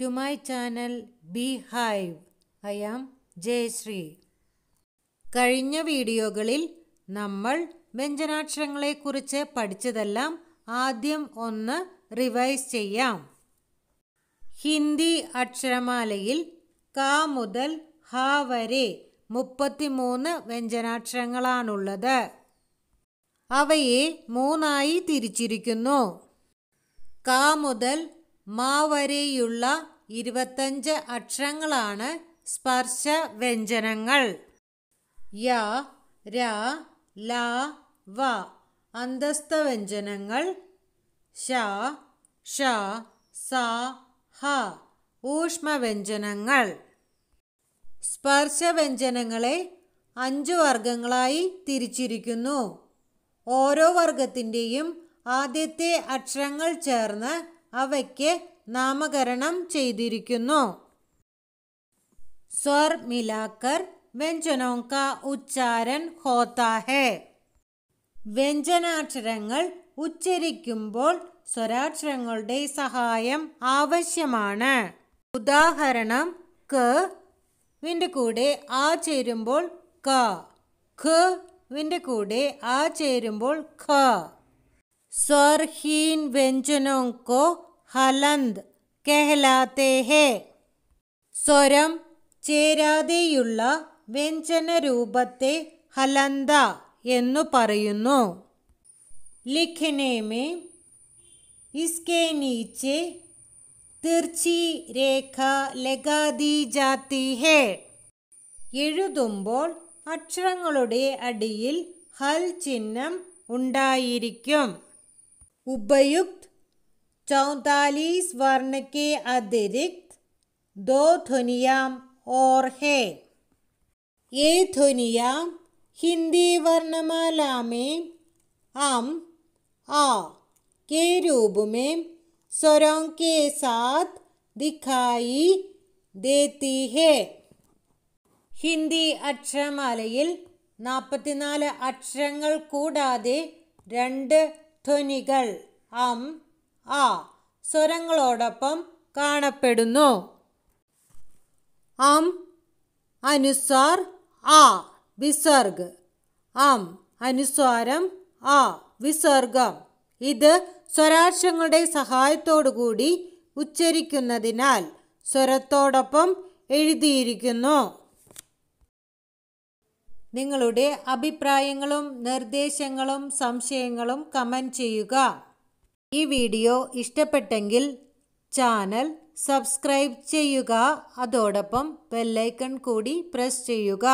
to my channel beehive I am Jayashree കഴിഞ്ഞ വീഡിയോകളിൽ നമ്മൾ വ്യഞ്ജനാക്ഷരങ്ങളെക്കുറിച്ച് പഠിച്ചതെല്ലാം ആദ്യം ഒന്ന് റിവൈസ് ചെയ്യാം ഹിന്ദി അക്ഷരമാലയിൽ ക മുതൽ ഹ വരെ മുപ്പത്തിമൂന്ന് വ്യഞ്ജനാക്ഷരങ്ങളാണുള്ളത് അവയെ മൂന്നായി തിരിച്ചിരിക്കുന്നു ക മുതൽ മാ വരെയുള്ള ഇരുപത്തഞ്ച് അക്ഷരങ്ങളാണ് സ്പർശ വ്യഞ്ജനങ്ങൾ യ ര ല വ അന്തസ്ഥ വ്യഞ്ജനങ്ങൾ ഷ ഷ സ ഹ സ്പർശ വ്യഞ്ജനങ്ങളെ അഞ്ചു വർഗങ്ങളായി തിരിച്ചിരിക്കുന്നു ഓരോ വർഗത്തിൻ്റെയും ആദ്യത്തെ അക്ഷരങ്ങൾ ചേർന്ന് അവയ്ക്ക് നാമകരണം ചെയ്തിരിക്കുന്നു സ്വർ മിലാക്കർ വ്യഞ്ജനോക്ക ഉച്ചാരൻ ഹോത്താഹേ വ്യഞ്ജനാക്ഷരങ്ങൾ ഉച്ചരിക്കുമ്പോൾ സ്വരാക്ഷരങ്ങളുടെ സഹായം ആവശ്യമാണ് ഉദാഹരണം ക വിൻ്റെ കൂടെ ആ ചേരുമ്പോൾ ക ഖ വിൻ്റെ കൂടെ ആ ചേരുമ്പോൾ ഖ സ്വർഹീൻ വ്യഞ്ജനോക്കോ ഹലന്ത് കെഹ്ലാത്തേ സ്വരം ചേരാതെയുള്ള വ്യഞ്ജന രൂപത്തെ ഹലന്ത എന്നു പറയുന്നു ലിഖനേമേ ഇസ്കേ नीचे തിർച്ചി രേഖ ലഗാദി ജാത്തി ഹേ എഴുതുമ്പോൾ അക്ഷരങ്ങളുടെ അടിയിൽ ഹൽ ചിഹ്നം ഉണ്ടായിരിക്കും ഉപയുക്ത് चौतालीस वर्ण के अतिरिक्त दो ध्वनियाम और है ये ध्वनियाम हिंदी वर्णमाला में अम आ के रूप में स्वरों के साथ दिखाई देती है ഹിന്ദി नापति നാൽപ്പത്തിനാല് अक्षर कूड़ा रु ധ്വനികൾ अम ആ സ്വരങ്ങളോടൊപ്പം കാണപ്പെടുന്നു അം അനുസ്വാർ ആ വിസർഗ് അം അനുസ്വാരം ആ വിസർഗം ഇത് സ്വരാക്ഷങ്ങളുടെ സഹായത്തോടുകൂടി ഉച്ചരിക്കുന്നതിനാൽ സ്വരത്തോടൊപ്പം എഴുതിയിരിക്കുന്നു നിങ്ങളുടെ അഭിപ്രായങ്ങളും നിർദ്ദേശങ്ങളും സംശയങ്ങളും കമൻറ്റ് ചെയ്യുക ഈ വീഡിയോ ഇഷ്ടപ്പെട്ടെങ്കിൽ ചാനൽ സബ്സ്ക്രൈബ് ചെയ്യുക അതോടൊപ്പം ബെല്ലൈക്കൺ കൂടി പ്രസ് ചെയ്യുക